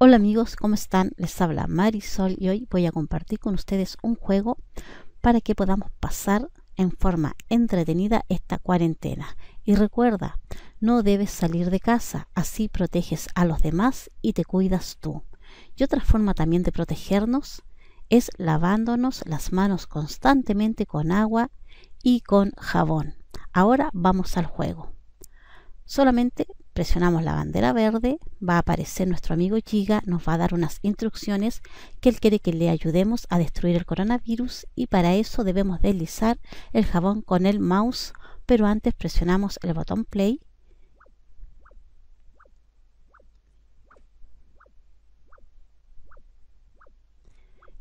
Hola amigos, ¿cómo están? Les habla Marisol y hoy voy a compartir con ustedes un juego para que podamos pasar en forma entretenida esta cuarentena. Y recuerda, no debes salir de casa, así proteges a los demás y te cuidas tú. Y otra forma también de protegernos es lavándonos las manos constantemente con agua y con jabón. Ahora vamos al juego. Solamente presionamos la bandera verde, va a aparecer nuestro amigo Giga, nos va a dar unas instrucciones que él quiere que le ayudemos a destruir el coronavirus y para eso debemos deslizar el jabón con el mouse, pero antes presionamos el botón play.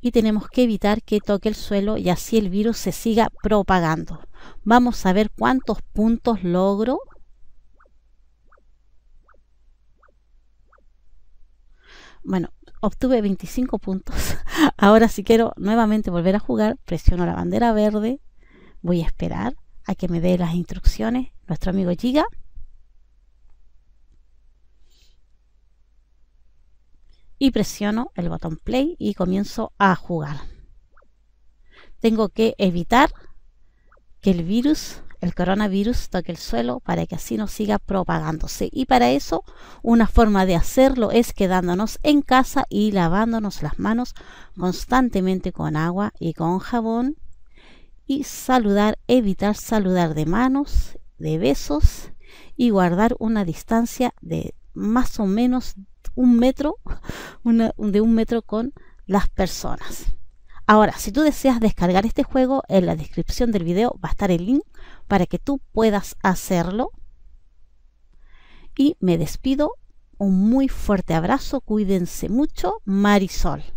Y tenemos que evitar que toque el suelo y así el virus se siga propagando. Vamos a ver cuántos puntos logro bueno, obtuve 25 puntos. Ahora si quiero nuevamente volver a jugar, presiono la bandera verde, voy a esperar a que me dé las instrucciones nuestro amigo Giga. Y presiono el botón play y comienzo a jugar. Tengo que evitar que el virus el coronavirus toque el suelo para que así no siga propagándose. Y para eso, una forma de hacerlo es quedándonos en casa y lavándonos las manos constantemente con agua y con jabón. Y saludar, evitar saludar de manos, de besos y guardar una distancia de más o menos un metro, de un metro con las personas. Ahora, si tú deseas descargar este juego, en la descripción del video va a estar el link para que tú puedas hacerlo. Y me despido. Un muy fuerte abrazo. Cuídense mucho. Marisol.